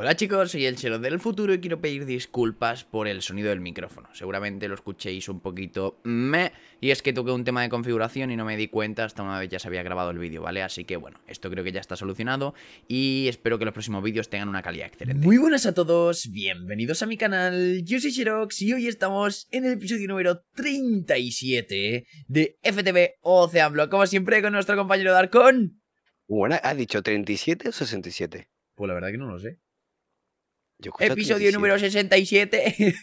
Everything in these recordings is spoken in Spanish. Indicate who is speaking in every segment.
Speaker 1: Hola chicos, soy el Chelo del futuro y quiero pedir disculpas por el sonido del micrófono. Seguramente lo escuchéis un poquito me y es que toqué un tema de configuración y no me di cuenta hasta una vez ya se había grabado el vídeo, ¿vale? Así que bueno, esto creo que ya está solucionado y espero que los próximos vídeos tengan una calidad excelente. Muy buenas a todos, bienvenidos a mi canal, yo soy Xerox y hoy estamos en el episodio número 37 de FTV Block como siempre con nuestro
Speaker 2: compañero Darkon. Bueno, ¿ha dicho 37 o 67? Pues la verdad que no lo sé. Episodio número
Speaker 1: 67.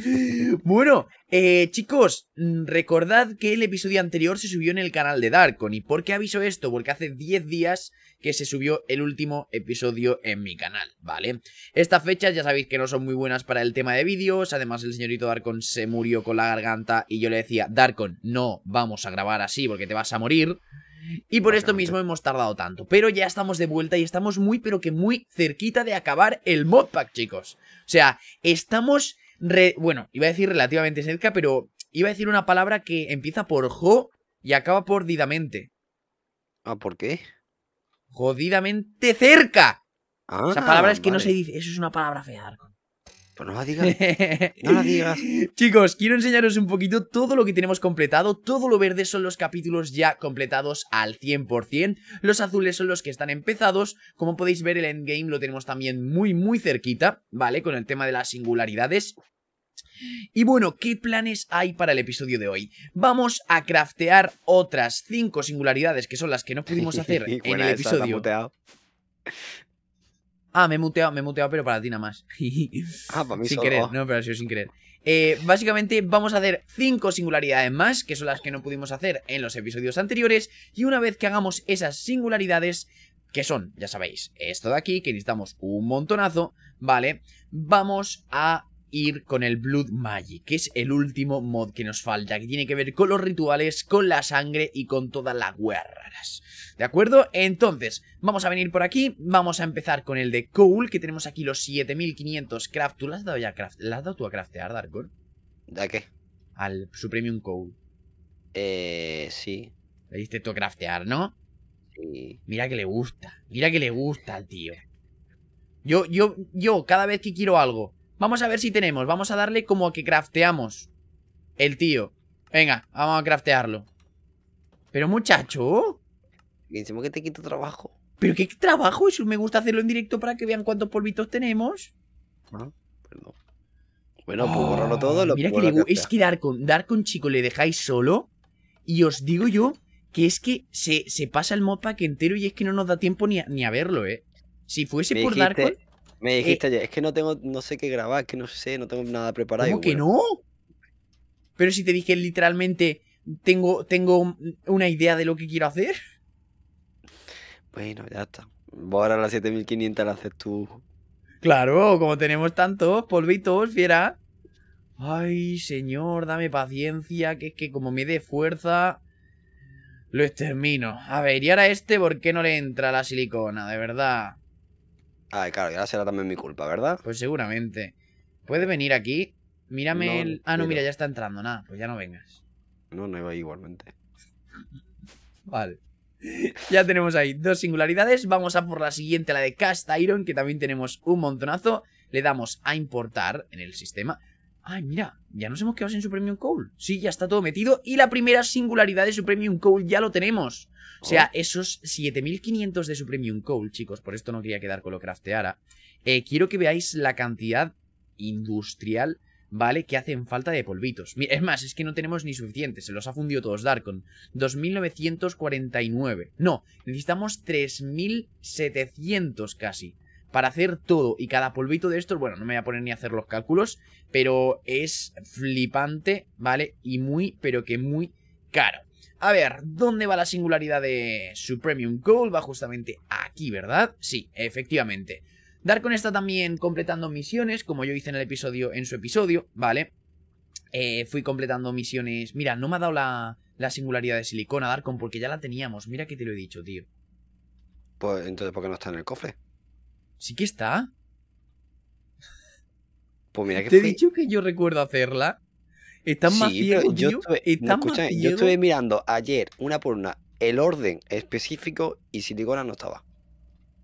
Speaker 2: bueno,
Speaker 1: eh, chicos, mm, recordad que el episodio anterior se subió en el canal de Darkon. ¿Y por qué aviso esto? Porque hace 10 días que se subió el último episodio en mi canal, ¿vale? Estas fechas ya sabéis que no son muy buenas para el tema de vídeos. Además, el señorito Darkon se murió con la garganta y yo le decía, Darkon, no vamos a grabar así porque te vas a morir. Y por esto mismo hemos tardado tanto. Pero ya estamos de vuelta y estamos muy, pero que muy cerquita de acabar el modpack, chicos. O sea, estamos... Bueno, iba a decir relativamente cerca, pero iba a decir una palabra que empieza por jo y acaba por didamente. ¿Ah, por qué? Jodidamente cerca.
Speaker 2: Esa ah, palabra es que no se
Speaker 1: dice. Eso es una palabra fea, arco no digas. No digas. Chicos, quiero enseñaros un poquito todo lo que tenemos completado. Todo lo verde son los capítulos ya completados al 100%. Los azules son los que están empezados. Como podéis ver, el endgame lo tenemos también muy, muy cerquita, ¿vale? Con el tema de las singularidades. Y bueno, ¿qué planes hay para el episodio de hoy? Vamos a craftear otras 5 singularidades que son las que no pudimos hacer en el episodio. Ah, me he me he pero para ti nada más. ah, para mí Sin querer, no, pero ha sido sin querer. Eh, básicamente vamos a hacer Cinco singularidades más, que son las que no pudimos hacer en los episodios anteriores, y una vez que hagamos esas singularidades, que son, ya sabéis, esto de aquí, que necesitamos un montonazo, ¿vale? Vamos a ir con el Blood Magic, que es el último mod que nos falta, que tiene que ver con los rituales, con la sangre y con todas las guerras ¿De acuerdo? Entonces, vamos a venir por aquí, vamos a empezar con el de Cool que tenemos aquí los 7500 craft. ¿Tú le has dado ya craft? ¿Le has dado tú a craftear, Darkor? ¿De qué? Al su premium Eh, sí. Le diste tú a craftear, ¿no? Sí. Mira que le gusta, mira que le gusta al tío. Yo, yo, yo, cada vez que quiero algo Vamos a ver si tenemos. Vamos a darle como a que crafteamos. El tío. Venga, vamos a craftearlo. Pero muchacho. Pensemos que te quito
Speaker 2: trabajo. ¿Pero qué
Speaker 1: trabajo? Eso me gusta hacerlo en directo para que vean cuántos polvitos tenemos.
Speaker 2: Bueno, perdón. Bueno, pues todo. mira que le, es
Speaker 1: que dar con, dar con chico le dejáis solo. Y os digo yo que es que se, se pasa el modpack entero y es que no nos da tiempo ni a, verlo, ¿eh? Si fuese por Darkon...
Speaker 2: Me eh, dijiste, es que no tengo, no sé qué grabar, que no sé, no tengo nada preparado. ¿Cómo que no?
Speaker 1: Pero si te dije literalmente, tengo, tengo una idea de lo que quiero hacer.
Speaker 2: Bueno, ya está. Vos ahora las 7500 la haces tú.
Speaker 1: Claro, como tenemos tantos polvitos, fiera. Ay, señor, dame paciencia, que es que como me dé fuerza,
Speaker 2: lo extermino.
Speaker 1: A ver, y ahora este, ¿por qué no le entra la silicona? De verdad.
Speaker 2: Ah, claro, y ahora será también
Speaker 1: mi culpa, ¿verdad? Pues seguramente. ¿Puede venir aquí. Mírame el. Ah, no, mira. ya
Speaker 2: está entrando, nada. Pues ya no vengas. No, no iba igualmente. Vale.
Speaker 1: Ya tenemos ahí dos singularidades. Vamos a por la siguiente, la de Cast Iron, que también tenemos un montonazo. Le damos a importar en el sistema. Ay, mira, ya nos hemos quedado sin su Premium Sí, ya está todo metido. Y la primera singularidad de su Premium ya lo tenemos. O sea, oh. esos 7500 de su Premium chicos, por esto no quería quedar con lo crafteara. Eh, quiero que veáis la cantidad industrial, ¿vale? Que hacen falta de polvitos. Es más, es que no tenemos ni suficiente. Se los ha fundido todos Darkon. 2949. No, necesitamos 3700 casi para hacer todo y cada polvito de estos, bueno, no me voy a poner ni a hacer los cálculos, pero es flipante, ¿vale? Y muy, pero que muy caro. A ver, ¿dónde va la singularidad de su Premium Gold? Va justamente aquí, ¿verdad? Sí, efectivamente. Darkon está también completando misiones, como yo hice en el episodio, en su episodio, ¿vale? Eh, fui completando misiones... Mira, no me ha dado la, la singularidad de silicona, Darkon, porque ya la teníamos. Mira que te lo he
Speaker 2: dicho, tío. Pues entonces, ¿por qué no está en el cofre? Sí que está. Pues mira que Te he dicho
Speaker 1: que yo recuerdo hacerla.
Speaker 2: Están más ciego, yo yo estuve mirando ayer, una por una, el orden específico y silicona no estaba.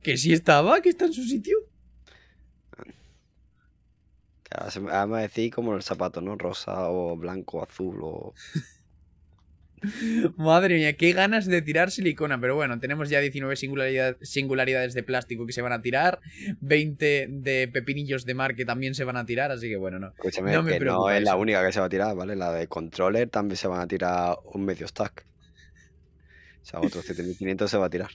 Speaker 1: ¿Que sí estaba? ¿Que está en su sitio?
Speaker 2: Claro, me decir como el zapato, ¿no? Rosa o blanco, azul o...
Speaker 1: Madre mía, qué ganas de tirar silicona. Pero bueno, tenemos ya 19 singularidades de plástico que se van a tirar, 20 de pepinillos de mar que también se van a tirar, así que bueno, no.
Speaker 2: no es la única que se va a tirar, ¿vale? La de controller también se van a tirar un medio stack. O sea, otros 7500 se va a tirar.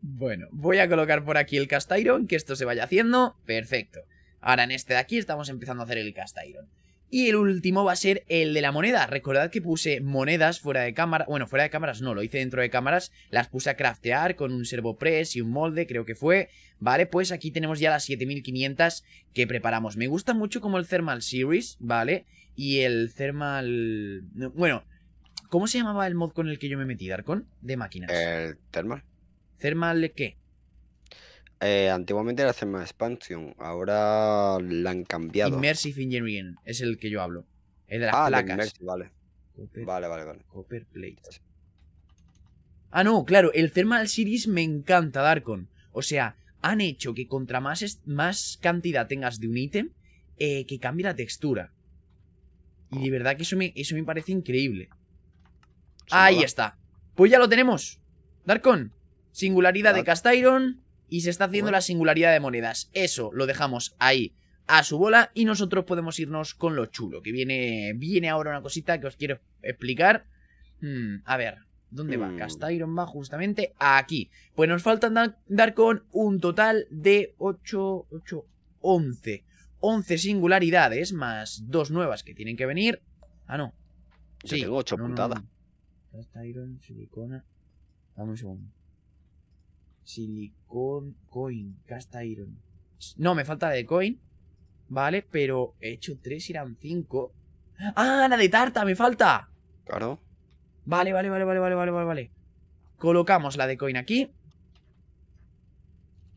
Speaker 2: Bueno,
Speaker 1: voy a colocar por aquí el cast iron, que esto se vaya haciendo. Perfecto. Ahora en este de aquí estamos empezando a hacer el cast iron. Y el último va a ser el de la moneda. Recordad que puse monedas fuera de cámara. Bueno, fuera de cámaras no, lo hice dentro de cámaras. Las puse a craftear con un servopress y un molde, creo que fue. Vale, pues aquí tenemos ya las 7500 que preparamos. Me gusta mucho como el Thermal Series, ¿vale? Y el Thermal... Bueno, ¿cómo se llamaba el mod con el que yo me metí, Darkon? De máquinas. El
Speaker 2: Thermal. ¿Thermal qué? Eh, antiguamente era Thermal Expansion, ahora la han cambiado. Immersive Engineering es el que yo hablo. El de las ah, placas. vale. vale. vale, Copper Plate.
Speaker 1: Ah, no, claro, el Thermal Series me encanta, Darkon. O sea, han hecho que contra más, más cantidad tengas de un ítem, eh, que cambie la textura. Y de oh. verdad que eso me, eso me parece increíble. Ahí está. Pues ya lo tenemos. Darkon, singularidad de Cast Iron y se está haciendo la singularidad de monedas. Eso lo dejamos ahí a su bola y nosotros podemos irnos con lo chulo, que viene, viene ahora una cosita que os quiero explicar. Hmm, a ver, ¿dónde va? Hmm. Cast Iron va justamente aquí. Pues nos falta dar, con un total de 8, 8, 11. 11 singularidades más dos nuevas que tienen que venir. Ah, no. sí, tengo 8 puntadas. Cast Iron, silicona. vamos un segundo. Silicon Coin, Cast Iron. No, me falta la de Coin, ¿vale? Pero he hecho tres y eran cinco. ¡Ah, la de tarta! ¡Me falta! Claro. Vale, vale, vale, vale, vale, vale, vale, vale. Colocamos la de Coin aquí.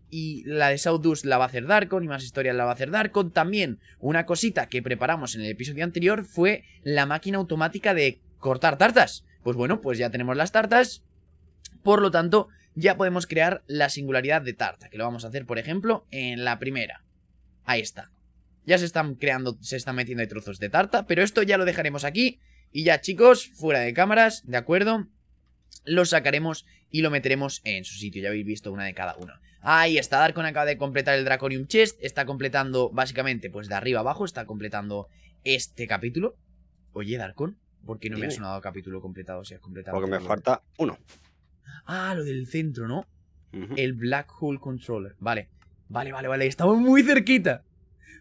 Speaker 1: Y la de Saudus la va a hacer Darkon y más historias la va a hacer Darkon. También una cosita que preparamos en el episodio anterior fue la máquina automática de cortar tartas. Pues bueno, pues ya tenemos las tartas. Por lo tanto, ya podemos crear la singularidad de tarta, que lo vamos a hacer, por ejemplo, en la primera. Ahí está. Ya se están creando, se están metiendo ahí trozos de tarta, pero esto ya lo dejaremos aquí. Y ya, chicos, fuera de cámaras, ¿de acuerdo? Lo sacaremos y lo meteremos en su sitio. Ya habéis visto una de cada una Ahí está, Darkon acaba de completar el Draconium Chest. Está completando, básicamente, pues de arriba abajo, está completando este capítulo. Oye, Darkon,
Speaker 2: ¿por qué no me ha sonado capítulo completado si has completado? Porque me falta uno.
Speaker 1: Ah, lo del centro, ¿no? El Black Hole Controller. Vale, vale, vale, vale. Estamos muy cerquita.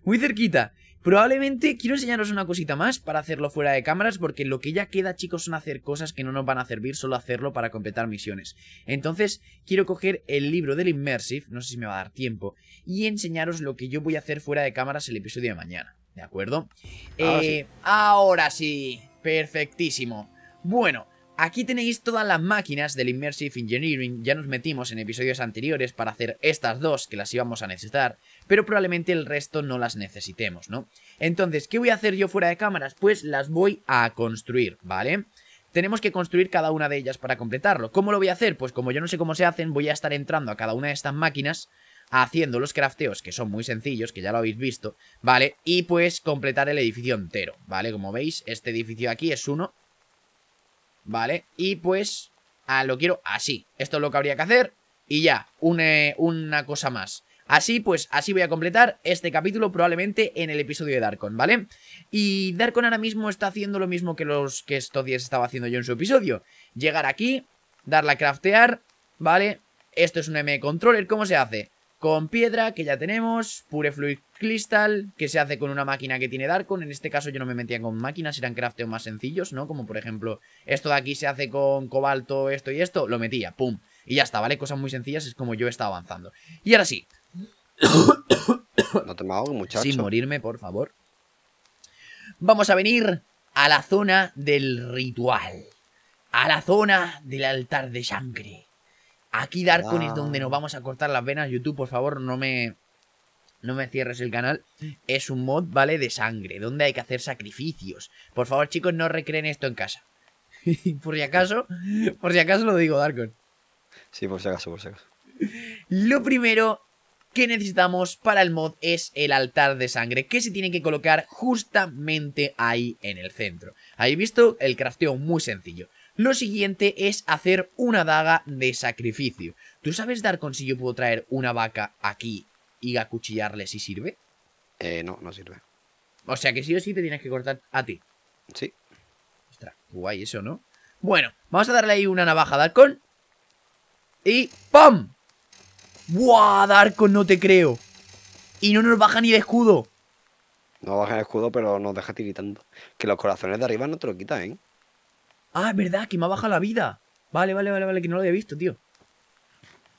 Speaker 1: Muy cerquita. Probablemente quiero enseñaros una cosita más para hacerlo fuera de cámaras porque lo que ya queda chicos son hacer cosas que no nos van a servir, solo hacerlo para completar misiones. Entonces quiero coger el libro del Immersive, no sé si me va a dar tiempo, y enseñaros lo que yo voy a hacer fuera de cámaras el episodio de mañana, ¿de acuerdo? ahora eh, sí, perfectísimo. Bueno, Aquí tenéis todas las máquinas del Immersive Engineering, ya nos metimos en episodios anteriores para hacer estas dos que las íbamos a necesitar, pero probablemente el resto no las necesitemos, ¿no? Entonces, ¿qué voy a hacer yo fuera de cámaras? Pues las voy a construir, ¿vale? Tenemos que construir cada una de ellas para completarlo. ¿Cómo lo voy a hacer? Pues como yo no sé cómo se hacen, voy a estar entrando a cada una de estas máquinas haciendo los crafteos, que son muy sencillos, que ya lo habéis visto, ¿vale? Y pues completar el edificio entero, ¿vale? Como veis, este edificio aquí es uno ¿vale? Y pues ah, lo quiero así. Esto es lo que habría que hacer. Y ya, una, eh, una cosa más. Así pues, así voy a completar este capítulo probablemente en el episodio de Darkon, ¿vale? Y Darkon ahora mismo está haciendo lo mismo que los que estos días estaba haciendo yo en su episodio. Llegar aquí, darle a craftear, ¿vale? Esto es un M controller, ¿cómo se hace? con piedra, que ya tenemos, Pure Fluid Crystal, que se hace con una máquina que tiene Darkon. En este caso yo no me metía con máquinas, eran crafteos más sencillos, ¿no? Como por ejemplo, esto de aquí se hace con cobalto, esto y esto, lo metía, pum. Y ya está, ¿vale? Cosas muy sencillas, es como yo estaba avanzando. Y ahora sí. No te muchacho. Sin morirme, por favor. Vamos a venir a la zona del ritual. A la zona del altar de sangre. Aquí Darkon es ah. donde nos vamos a cortar las venas. YouTube, por favor, no me, no me cierres el canal, es un mod, ¿vale? De sangre, donde hay que hacer sacrificios. Por favor, chicos, no recreen
Speaker 2: esto en casa.
Speaker 1: por si acaso, por si acaso lo digo, Darkon.
Speaker 2: Sí, por si acaso, por si acaso.
Speaker 1: Lo primero que necesitamos para el mod es el altar de sangre, que se tiene que colocar justamente ahí en el centro. Ahí visto, el crafteo muy sencillo. Lo siguiente es hacer una daga de sacrificio. ¿Tú sabes, Darkon, si yo puedo traer una vaca aquí y acuchillarle si sirve? Eh, no, no sirve. O sea que sí o sí te tienes que cortar a ti. Sí. Ostras, guay eso, ¿no? Bueno, vamos a darle ahí una navaja a Darkon. Y ¡pam! ¡Buah, Darkon, no te creo! Y no nos baja ni de
Speaker 2: escudo. No baja el escudo, pero nos deja tiritando. Que los corazones de arriba no te lo quitan, ¿eh?
Speaker 1: Ah, es verdad, que me ha bajado la vida. Vale, vale, vale, vale, que no lo había visto, tío.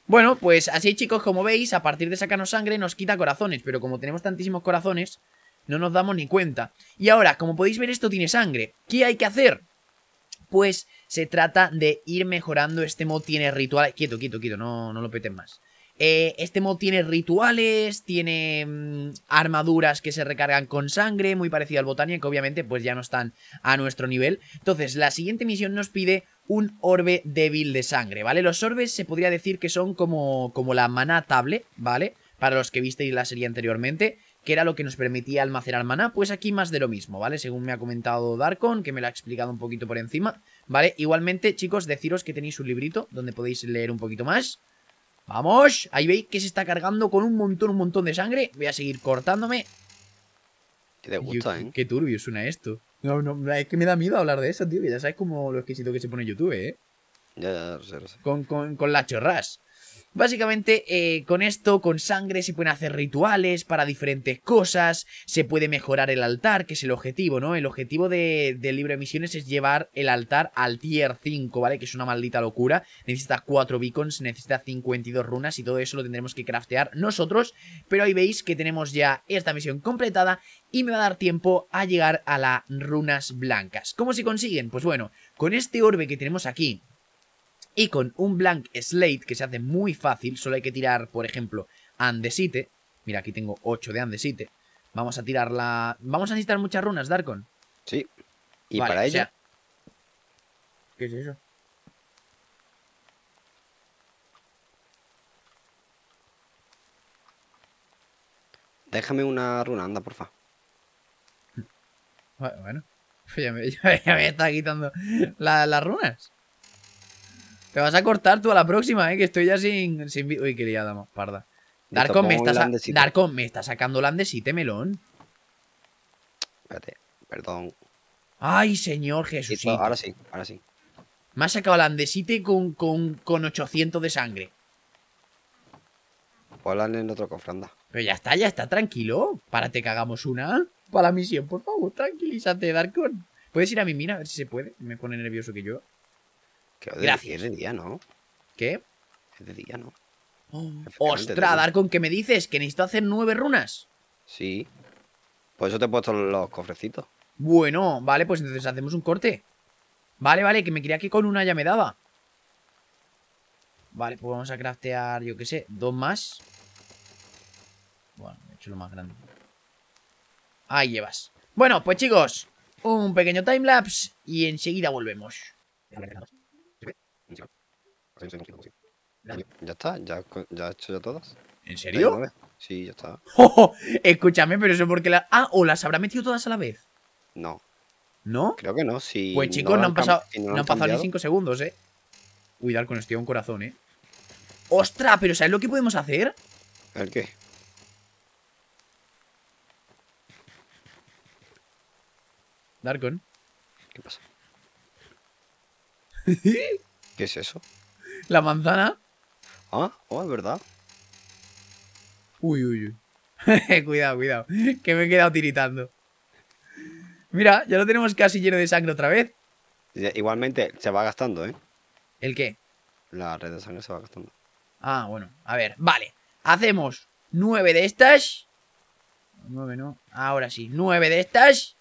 Speaker 1: Bueno, pues así chicos, como veis, a partir de sacarnos sangre nos quita corazones, pero como tenemos tantísimos corazones, no nos damos ni cuenta. Y ahora, como podéis ver, esto tiene sangre. ¿Qué hay que hacer? Pues se trata de ir mejorando. Este mod tiene rituales. Quieto, quieto, quieto. No, no lo peten más. Eh, este mod tiene rituales, tiene mm, armaduras que se recargan con sangre, muy parecido al Botania, que obviamente pues ya no están a nuestro nivel. Entonces, la siguiente misión nos pide un orbe débil de sangre, ¿vale? Los orbes se podría decir que son como, como la maná table, ¿vale? Para los que visteis la serie anteriormente, que era lo que nos permitía almacenar maná, pues aquí más de lo mismo, ¿vale? Según me ha comentado Darkon, que me lo ha explicado un poquito por encima, ¿vale? Igualmente, chicos, deciros que tenéis un librito donde podéis leer un poquito más, Vamos, ahí veis que se está cargando con un montón, un montón de sangre. Voy a seguir cortándome. ¿eh? Qué turbio suena esto. es que me da miedo hablar de eso, tío. Que ya sabes como lo exquisito que se pone YouTube, ¿eh? Ya, ya, Con, con, con las chorras. Básicamente, eh, con esto, con sangre, se pueden hacer rituales para diferentes cosas, se puede mejorar el altar, que es el objetivo, ¿no? El objetivo del libro de misiones es llevar el altar al tier 5, ¿vale? Que es una maldita locura. Necesita 4 beacons, necesita 52 runas y todo eso lo tendremos que craftear nosotros. Pero ahí veis que tenemos ya esta misión completada y me va a dar tiempo a llegar a las runas blancas. ¿Cómo se consiguen? Pues bueno, con este orbe que tenemos aquí, y con un blank slate, que se hace muy fácil, solo hay que tirar, por ejemplo, andesite. Mira, aquí tengo 8 de andesite. Vamos a tirar la... Vamos a necesitar muchas runas, Darkon.
Speaker 2: Sí. Y para ella... ¿Qué es eso? Déjame una runa, anda, porfa. Bueno, ya me, ya me
Speaker 1: está quitando las runas. Te vas a cortar tú a la próxima, eh, que estoy ya sin. sin... Uy, qué liada más parda. Darkon me, está Darkon me está sacando landesite, melón.
Speaker 2: Espérate, perdón.
Speaker 1: Ay, señor
Speaker 2: Jesús. ahora sí, ahora sí.
Speaker 1: Me ha sacado landesite con, con, 800 de sangre.
Speaker 2: Ponla pues en otro cofranda. Pero ya está, ya está, tranquilo.
Speaker 1: Para, que cagamos una para la misión, por favor, tranquilízate, Darkon. ¿Puedes ir a mi mina a ver si se puede? Me pone nervioso que yo. Gracias. Es de día, ¿no? ¿Qué? Es de día, ¿no? Ostras, dar con que me dices que necesito hacer nueve runas.
Speaker 2: Sí. Por eso te he puesto los cofrecitos.
Speaker 1: Bueno, vale, pues entonces hacemos un corte. Vale, vale, que me quería que con una ya me daba. Vale, pues vamos a craftear, yo qué sé, dos más. Bueno, he hecho lo más grande. Ahí llevas. Bueno, pues chicos, un pequeño timelapse y enseguida volvemos
Speaker 2: ya está, ya, ya he hecho ya todas. ¿En serio? Sí, ya está.
Speaker 1: escúchame, pero eso es porque la. Ah, o las habrá metido todas a la vez.
Speaker 2: No. ¿No? Creo que no, sí. Si pues chicos, no, han, pasado, no pasado ni 5 segundos, eh. Cuidar con este un corazón, eh.
Speaker 1: ¡Ostras! ¿Pero sabes lo que podemos hacer? ¿El qué? Darkon. ¿Qué pasa?
Speaker 2: ¿Qué es eso?
Speaker 1: La manzana.
Speaker 2: Ah, oh, es verdad.
Speaker 1: Uy, uy, uy. cuidado, cuidado. Que me he quedado tiritando. Mira, ya lo tenemos casi lleno de sangre otra vez.
Speaker 2: Igualmente, se va gastando, ¿eh? ¿El qué? La red de sangre se va gastando.
Speaker 1: Ah, bueno. A ver, vale. Hacemos nueve de estas. Nueve no. Ahora sí. Nueve de estas.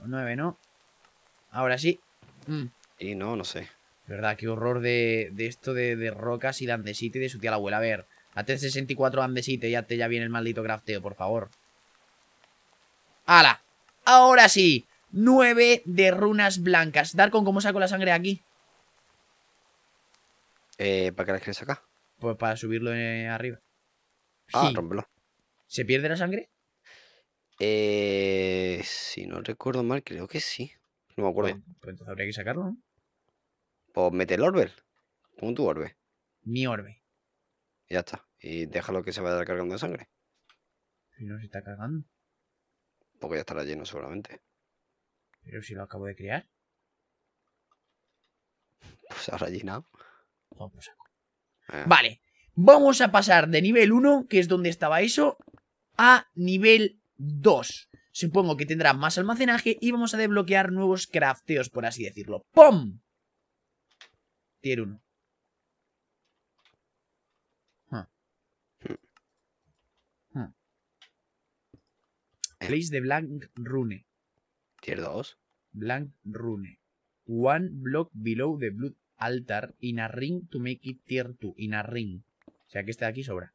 Speaker 1: Nueve no. Ahora sí. Mm. Y no, no sé. ¿Verdad? Qué horror de, esto de, rocas y de andesite de su tía la abuela. A ver, a 64 andesite ya te ya viene el maldito crafteo, por favor. ¡Hala! Ahora sí, nueve de runas blancas. Darkon, ¿cómo saco la sangre aquí?
Speaker 2: Eh, ¿Para qué la quieres sacar?
Speaker 1: Pues para subirlo eh, arriba. Ah, sí.
Speaker 2: ¿Se pierde la sangre? Eh, si no recuerdo mal, creo que sí. No me acuerdo. pues
Speaker 1: entonces habría que sacarlo, ¿no?
Speaker 2: ¿O pues, mete el orbe. Pon tu orbe. Mi orbe. ya está. Y déjalo que se vaya cargando de sangre.
Speaker 1: No se está cargando.
Speaker 2: Porque ya estará lleno seguramente. Pero si lo acabo de crear. Pues ahora llenado. Vamos pues eh.
Speaker 1: Vale. Vamos a pasar de nivel 1, que es donde estaba eso, a nivel 2. Supongo que tendrá más almacenaje y vamos a desbloquear nuevos crafteos, por así decirlo. ¡Pum! tier 1. Place de Blank Rune. Tier 2. Blank Rune. One block below the Blood Altar in a ring to make it tier 2. In a
Speaker 2: ring. O sea que este de aquí sobra.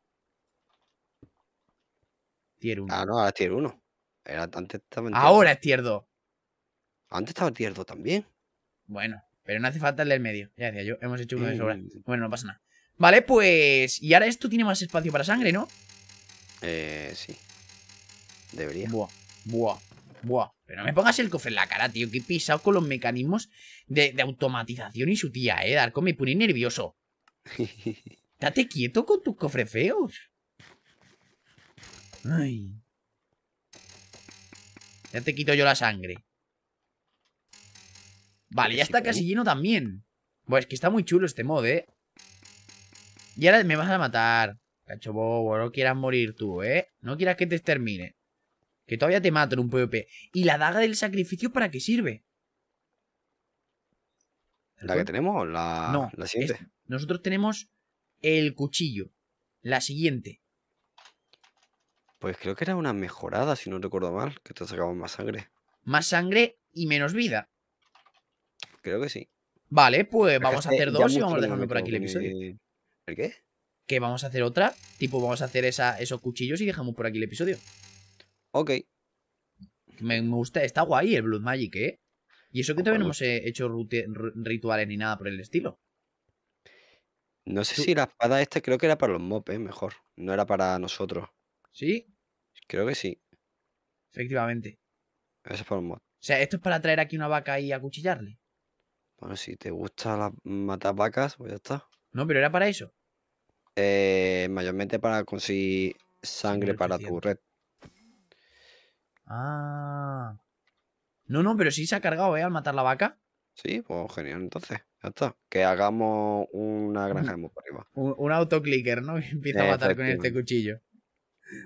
Speaker 2: Tier 1. Ah, no, ahora es tier 1. Era, antes Ahora es tier 2. Antes estaba tier 2 también.
Speaker 1: Bueno. Pero no hace falta el del medio. Ya decía yo, hemos hecho uno de sobra. Bueno, no pasa nada. Vale, pues... Y ahora esto tiene más espacio para sangre, ¿no? Eh, sí. Debería. Buah, buah, buah. Pero no me pongas el cofre en la cara, tío. Que pisado con los mecanismos de, automatización y su tía, eh, con Me pone nervioso. Date quieto con tus cofres feos. Ay. Ya te quito yo la sangre. Vale, ya está casi lleno también. Pues es que está muy chulo este mod, ¿eh? Y ahora me vas a matar. Cacho no quieras morir tú, ¿eh? No quieras que te extermine. Que todavía te mato en un PvP. ¿Y la daga del sacrificio para qué sirve?
Speaker 2: ¿La que tenemos la, no, la siguiente?
Speaker 1: nosotros tenemos el
Speaker 2: cuchillo. La siguiente. Pues creo que era una mejorada, si no recuerdo mal, que te sacamos más sangre. Más sangre y menos vida. Creo que sí.
Speaker 1: Vale, pues vamos a este hacer dos y vamos a dejarlo por aquí el episodio. ¿El qué? Que vamos a hacer otra. Tipo, vamos a hacer esa, esos cuchillos y dejamos por aquí el episodio. Ok. Me, gusta, está guay el Blood Magic, ¿eh? Y eso que todavía no hemos eh, hecho rituales ni nada por el estilo.
Speaker 2: No sé si la espada esta creo que era para los mopes, ¿eh? mejor. No era para nosotros. ¿Sí? Creo que sí. Efectivamente. Eso es para los mobs O
Speaker 1: sea, esto es para traer aquí una vaca y acuchillarle.
Speaker 2: Bueno, si te gusta matar vacas, pues ya está. No, pero era para eso. Eh, mayormente para conseguir sangre para tu red.
Speaker 1: Ah. No, no, pero sí se ha cargado, ¿eh? Al matar la vaca.
Speaker 2: Sí, pues genial, entonces. Ya está. Que hagamos una granja de muy arriba.
Speaker 1: Un, autoclicker, ¿no? Y empieza a matar con este cuchillo.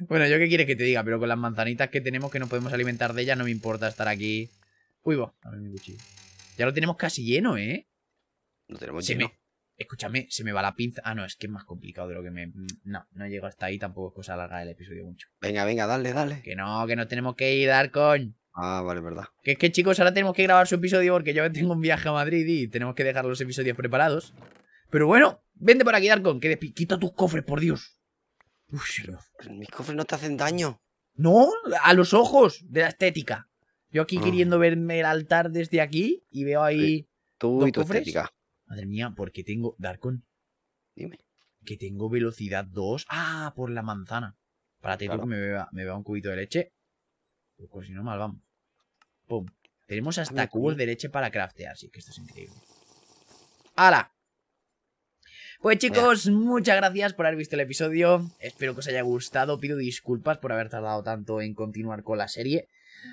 Speaker 1: Bueno, yo qué quieres que te diga, pero con las manzanitas que tenemos que no podemos alimentar de ellas, no me importa estar aquí. Uy, va, a ver mi cuchillo. Ya lo tenemos casi lleno, ¿eh? Lo tenemos lleno. Escúchame, se me va la pinza. Ah, no, es que es más complicado de lo que me. No, no llego hasta ahí, tampoco es cosa larga el episodio mucho. Venga, venga, dale, dale. Que no, que no tenemos que ir, Darkon.
Speaker 2: Ah, vale, verdad.
Speaker 1: Que es que, chicos, ahora tenemos que grabar su episodio porque yo tengo un viaje a Madrid y tenemos que dejar los episodios preparados. Pero bueno, vente por aquí, Darkon, que quita tus cofres, por Dios. Uf, Mis cofres no te hacen daño. No, a los ojos, de la estética. Yo aquí ah. queriendo verme el altar desde aquí y veo ahí. Tú y tu Madre mía, porque tengo. Darkon. Dime. Que tengo velocidad 2. Ah, por la manzana. Espérate, tú que me beba, me beba un cubito de leche. Pues si no, mal vamos. Pum. Tenemos hasta cubos de leche para craftear, así que esto es increíble. ¡Hala! Pues chicos, muchas gracias por haber visto el episodio. Espero que os haya gustado. Pido disculpas por haber tardado tanto en continuar con la serie.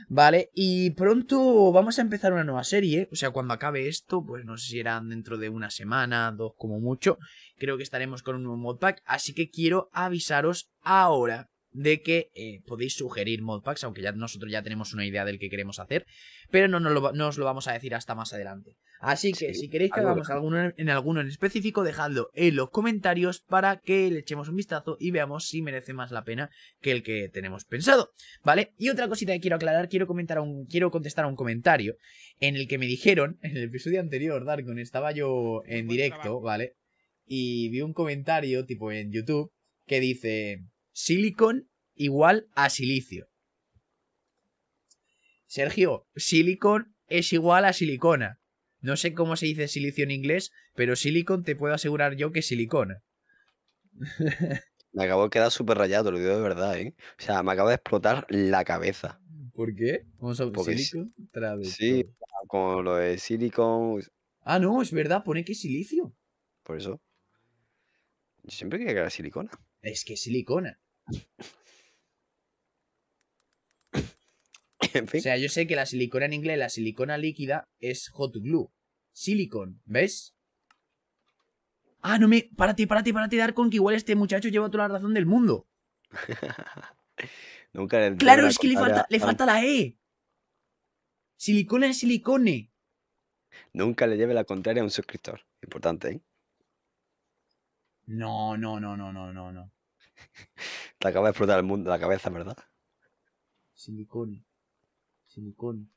Speaker 1: ¿Vale? Y pronto vamos a empezar una nueva serie. O sea, cuando acabe esto, pues no sé si eran dentro de una semana, dos como mucho. Creo que estaremos con un nuevo modpack. Así que quiero avisaros ahora de que eh, podéis sugerir modpacks, aunque ya nosotros ya tenemos una idea del que queremos hacer, pero no, no os lo vamos a decir hasta más adelante. Así que si queréis que hagamos alguno en alguno en específico, dejadlo en los comentarios para que le echemos un vistazo y veamos si merece más la pena que el que tenemos pensado. ¿Vale? Y otra cosita que quiero aclarar, quiero comentar un, quiero contestar a un comentario en el que me dijeron, en el episodio anterior, Darkon, estaba yo en directo, ¿vale? Y vi un comentario, tipo en YouTube, que dice silicon igual a silicio. Sergio, silicon es igual a silicona. No sé cómo se dice silicio en inglés, pero silicon te puedo asegurar yo que es silicona.
Speaker 2: me acabo de quedar súper rayado, lo digo de verdad, ¿eh? O sea, me acabo de explotar la cabeza.
Speaker 1: ¿Por qué? Vamos a
Speaker 2: Sí, con lo de silicon. Pues
Speaker 1: ah, no, es verdad, pone que es silicio.
Speaker 2: Por eso. Yo siempre quería que era silicona. Es que es silicona.
Speaker 1: O sea, yo sé que la silicona en inglés, la silicona líquida, es hot glue. Silicon, ¿ves? Ah, no me... Párate, párate, párate, con que igual este muchacho lleva toda la razón del mundo.
Speaker 2: Claro, es que le falta, la
Speaker 1: E. Silicona es silicone.
Speaker 2: Nunca le lleve la contraria a un suscriptor. Importante, ¿eh? No, no, no, no, no, no, no. Te acaba de explotar el mundo, la cabeza, ¿verdad?
Speaker 1: Silicone. Silicón.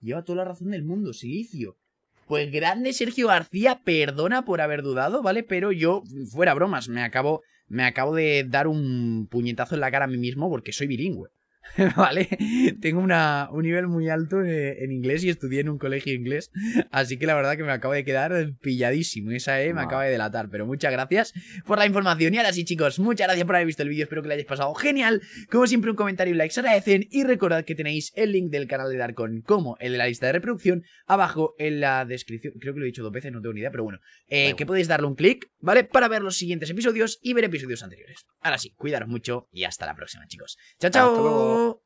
Speaker 1: Lleva toda la razón del mundo, silicio. Pues grande Sergio García, perdona por haber dudado, ¿vale? Pero yo, fuera bromas, me acabo, me acabo de dar un puñetazo en la cara a mí mismo porque soy bilingüe. ¿vale? Tengo un nivel muy alto en, inglés y estudié en un colegio inglés, así que la verdad que me acabo de quedar pilladísimo, esa E me acaba de delatar, pero muchas gracias por la información y ahora sí chicos, muchas gracias por haber visto el vídeo, espero que lo hayáis pasado genial, como siempre un comentario y un like se agradecen y recordad que tenéis el link del canal de Darkon como el de la lista de reproducción abajo en la descripción, creo que lo he dicho dos veces, no tengo ni idea, pero bueno, eh, que podéis darle un clic, ¿vale? Para ver los siguientes
Speaker 2: episodios y ver episodios anteriores. Ahora sí, cuidaros mucho y hasta la próxima chicos. Chao, chao. Oh.